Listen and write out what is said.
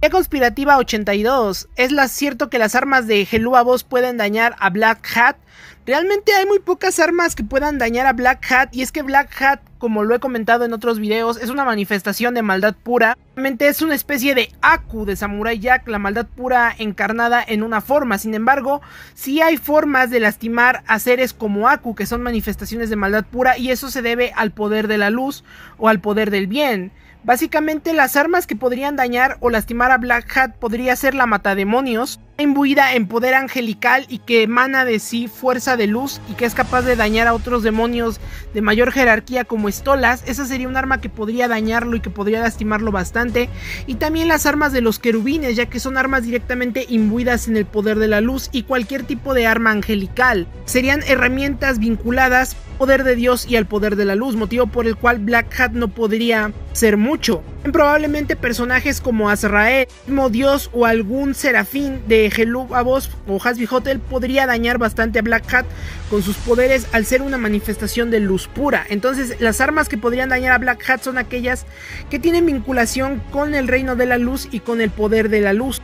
Teoría conspirativa 82. ¿Es la cierto que las armas de Gelúa Boss pueden dañar a Black Hat? Realmente hay muy pocas armas que puedan dañar a Black Hat y es que Black Hat, como lo he comentado en otros videos, es una manifestación de maldad pura. Realmente es una especie de Aku de Samurai Jack, la maldad pura encarnada en una forma. Sin embargo, sí hay formas de lastimar a seres como Aku, que son manifestaciones de maldad pura y eso se debe al poder de la luz o al poder del bien. Básicamente las armas que podrían dañar o lastimar a Black Hat podría ser la matademonios, imbuida en poder angelical y que emana de sí fuerza de luz y que es capaz de dañar a otros demonios de mayor jerarquía como estolas, esa sería un arma que podría dañarlo y que podría lastimarlo bastante. Y también las armas de los querubines, ya que son armas directamente imbuidas en el poder de la luz y cualquier tipo de arma angelical. Serían herramientas vinculadas poder de Dios y al poder de la luz, motivo por el cual Black Hat no podría ser mucho probablemente personajes como Azrael, mismo Dios o algún serafín de Helub Avos o Hasbihotel podría dañar bastante a Black Hat con sus poderes al ser una manifestación de luz pura. Entonces, las armas que podrían dañar a Black Hat son aquellas que tienen vinculación con el reino de la luz y con el poder de la luz.